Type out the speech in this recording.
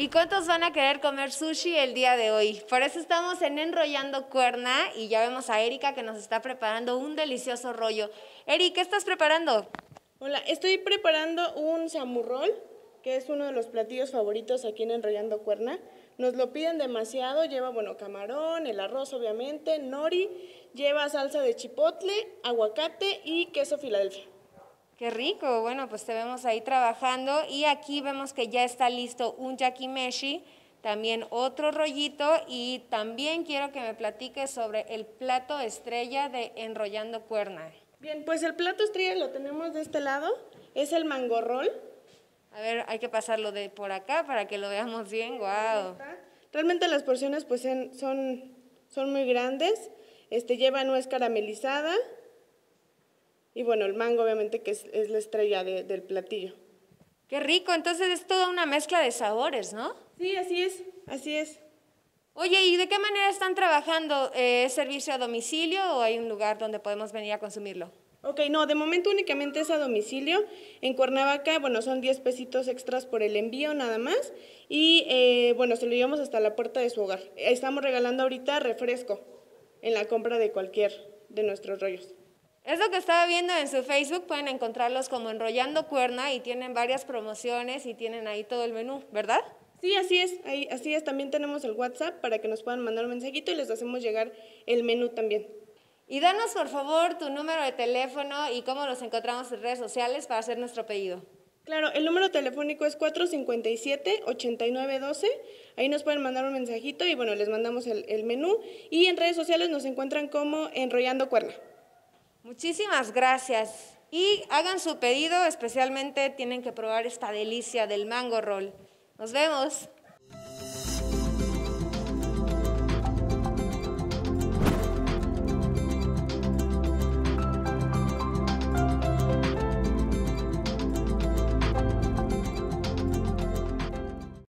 ¿Y cuántos van a querer comer sushi el día de hoy? Por eso estamos en Enrollando Cuerna y ya vemos a Erika que nos está preparando un delicioso rollo. Erika, ¿qué estás preparando? Hola, estoy preparando un samurrol, que es uno de los platillos favoritos aquí en Enrollando Cuerna. Nos lo piden demasiado, lleva, bueno, camarón, el arroz obviamente, nori, lleva salsa de chipotle, aguacate y queso Filadelfia. Qué rico, bueno, pues te vemos ahí trabajando y aquí vemos que ya está listo un yakimeshi, también otro rollito y también quiero que me platiques sobre el plato estrella de Enrollando Cuerna. Bien, pues el plato estrella lo tenemos de este lado, es el mangorrol. A ver, hay que pasarlo de por acá para que lo veamos bien, wow. Realmente las porciones pues son, son muy grandes, este, lleva nuez caramelizada, y bueno, el mango obviamente que es, la estrella del platillo. Qué rico, entonces es toda una mezcla de sabores, ¿no? Sí, así es, así es. Oye, ¿y de qué manera están trabajando? Eh, ¿Es servicio a domicilio o hay un lugar donde podemos venir a consumirlo? Ok, no, de momento únicamente es a domicilio. En Cuernavaca, bueno, son 10 pesitos extras por el envío nada más. Y eh, bueno, se lo llevamos hasta la puerta de su hogar. Estamos regalando ahorita refresco en la compra de cualquier de nuestros rollos. Es lo que estaba viendo en su Facebook, pueden encontrarlos como Enrollando Cuerna y tienen varias promociones y tienen ahí todo el menú, ¿verdad? Sí, así es, ahí, así es, también tenemos el WhatsApp para que nos puedan mandar un mensajito y les hacemos llegar el menú también. Y danos por favor tu número de teléfono y cómo los encontramos en redes sociales para hacer nuestro pedido. Claro, el número telefónico es 457-8912. Ahí nos pueden mandar un mensajito y bueno, les mandamos el menú. Y en redes sociales nos encuentran como Enrollando Cuerna. Muchísimas gracias. Y hagan su pedido, especialmente tienen que probar esta delicia del mango roll. Nos vemos.